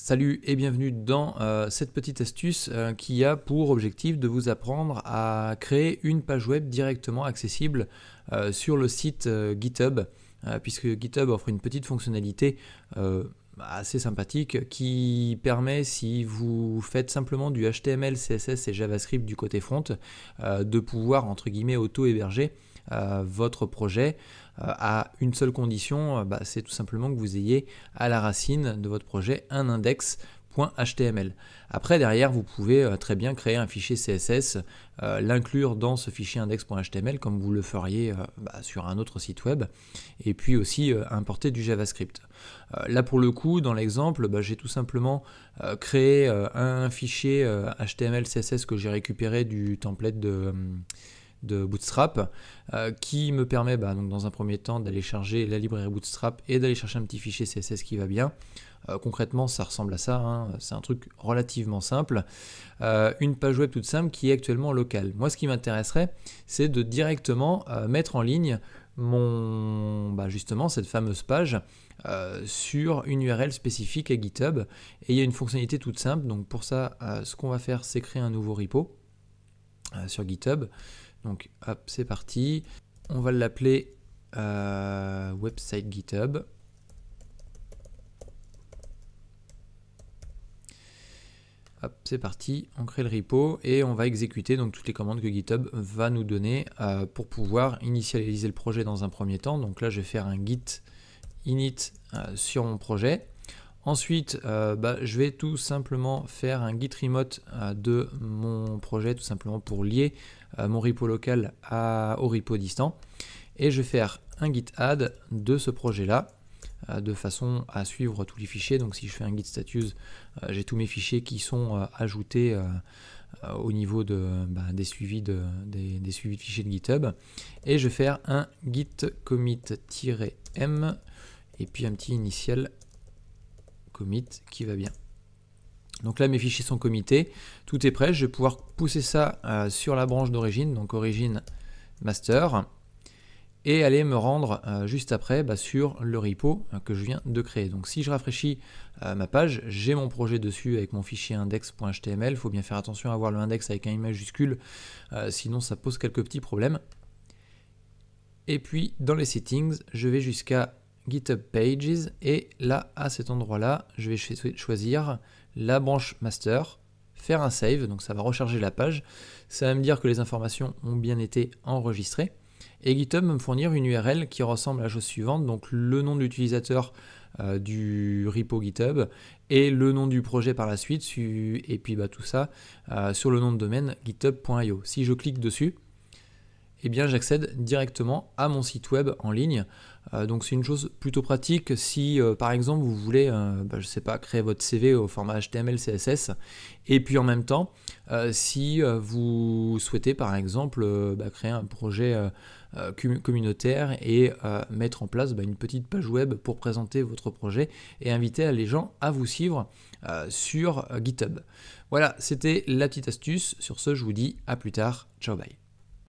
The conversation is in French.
Salut et bienvenue dans euh, cette petite astuce euh, qui a pour objectif de vous apprendre à créer une page web directement accessible euh, sur le site GitHub, puisque GitHub offre une petite fonctionnalité assez sympathique qui permet, si vous faites simplement du HTML, CSS et JavaScript du côté front, de pouvoir entre guillemets auto-héberger euh, votre projet euh, à une seule condition, euh, bah, c'est tout simplement que vous ayez à la racine de votre projet un index.html Après, derrière, vous pouvez très bien créer un fichier CSS, l'inclure dans ce fichier index.html comme vous le feriez bah, sur un autre site web, et puis aussi importer du JavaScript. là, pour le coup, dans l'exemple, bah, j'ai tout simplement créé un, fichier HTML CSS que j'ai récupéré du template de de Bootstrap euh, qui me permet bah, donc dans un premier temps d'aller charger la librairie Bootstrap et d'aller chercher un petit fichier CSS qui va bien. Euh, concrètement, ça ressemble à ça, hein. c'est un truc relativement simple. Euh, une page web toute simple qui est actuellement locale. Moi, ce qui m'intéresserait, c'est de directement mettre en ligne mon, bah, justement cette fameuse page sur une URL spécifique à GitHub. Et il y a une fonctionnalité toute simple. Donc pour ça, ce qu'on va faire, c'est créer un nouveau repo sur GitHub. Donc hop, c'est parti. On va l'appeler euh, website GitHub. Hop, c'est parti, on crée le repo et on va exécuter donc toutes les commandes que GitHub va nous donner euh, pour pouvoir initialiser le projet dans un premier temps. Donc là, je vais faire un git init euh, sur mon projet. Ensuite, euh, bah, je vais tout simplement faire un git remote euh, de mon projet, tout simplement pour lier euh, mon repo local à, au repo distant. Et je vais faire un git add de ce projet-là, de façon à suivre tous les fichiers. Donc si je fais un git status, j'ai tous mes fichiers qui sont ajoutés au niveau bah, des, suivis de, des, suivis de fichiers de GitHub. Et je vais faire un git commit-m et puis un petit initial commit qui va bien. Donc là, mes fichiers sont committés, tout est prêt. Je vais pouvoir pousser ça euh, sur la branche d'origine, donc origine master, et aller me rendre euh, juste après bah, sur le repo euh, que je viens de créer. Donc si je rafraîchis ma page, j'ai mon projet dessus avec mon fichier index.html. Il faut bien faire attention à avoir le index avec un i majuscule, sinon ça pose quelques petits problèmes. Et puis dans les settings, je vais jusqu'à GitHub Pages et là à cet endroit là je vais choisir la branche master, faire un save, donc ça va recharger la page, ça va me dire que les informations ont bien été enregistrées et GitHub va me fournir une URL qui ressemble à la chose suivante, donc le nom de l'utilisateur euh, du repo GitHub et le nom du projet par la suite et puis bah, tout ça euh, sur le nom de domaine github.io. Si je clique dessus, eh bien j'accède directement à mon site web en ligne. Euh, donc c'est une chose plutôt pratique si euh, par exemple vous voulez, euh, bah, sais pas, créer votre CV au format HTML, CSS, et puis en même temps, si vous souhaitez par exemple bah, créer un projet communautaire et mettre en place bah, une petite page web pour présenter votre projet et inviter les gens à vous suivre sur GitHub. Voilà, c'était la petite astuce. Sur ce, je vous dis à plus tard. Ciao, bye.